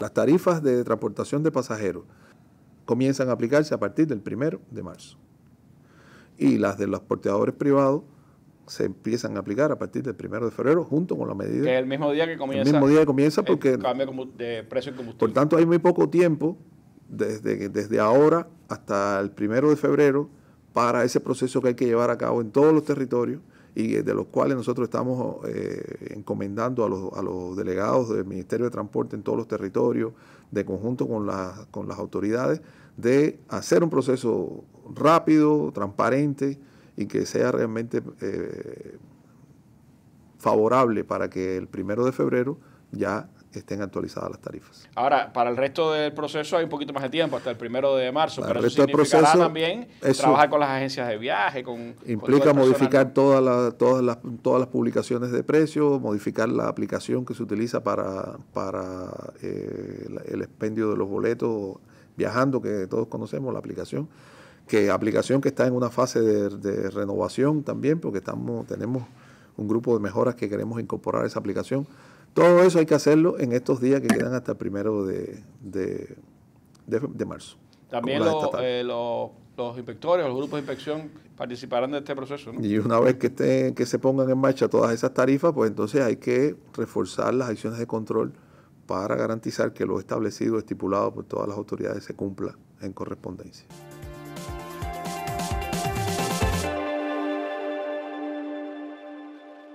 Las tarifas de transportación de pasajeros comienzan a aplicarse a partir del primero de marzo. Y las de los porteadores privados se empiezan a aplicar a partir del primero de febrero junto con la medida. Que el mismo día que comienza. El mismo día que comienza porque. cambio de precio de combustible. Por tanto, hay muy poco tiempo, desde, desde ahora hasta el primero de febrero, para ese proceso que hay que llevar a cabo en todos los territorios y de los cuales nosotros estamos eh, encomendando a los, delegados del Ministerio de Transporte en todos los territorios, de conjunto con, con las autoridades, de hacer un proceso rápido, transparente y que sea realmente eh, favorable para que el primero de febrero ya estén actualizadas las tarifas. Ahora, para el resto del proceso hay un poquito más de tiempo, hasta el primero de marzo, pero el resto del proceso, también trabajar con las agencias de viaje, con... Implica modificar todas las, todas, las, todas las publicaciones de precios, modificar la aplicación que se utiliza para, para eh, el expendio de los boletos viajando, que todos conocemos, la aplicación que aplicación que está en una fase de, renovación también, porque estamos, tenemos un grupo de mejoras que queremos incorporar a esa aplicación. Todo eso hay que hacerlo en estos días que quedan hasta el primero de, marzo. También los, eh, los inspectores, los grupos de inspección participarán de este proceso. Y una vez que, estén, que se pongan en marcha todas esas tarifas, pues entonces hay que reforzar las acciones de control para garantizar que lo establecido, estipulado por todas las autoridades, se cumpla en correspondencia.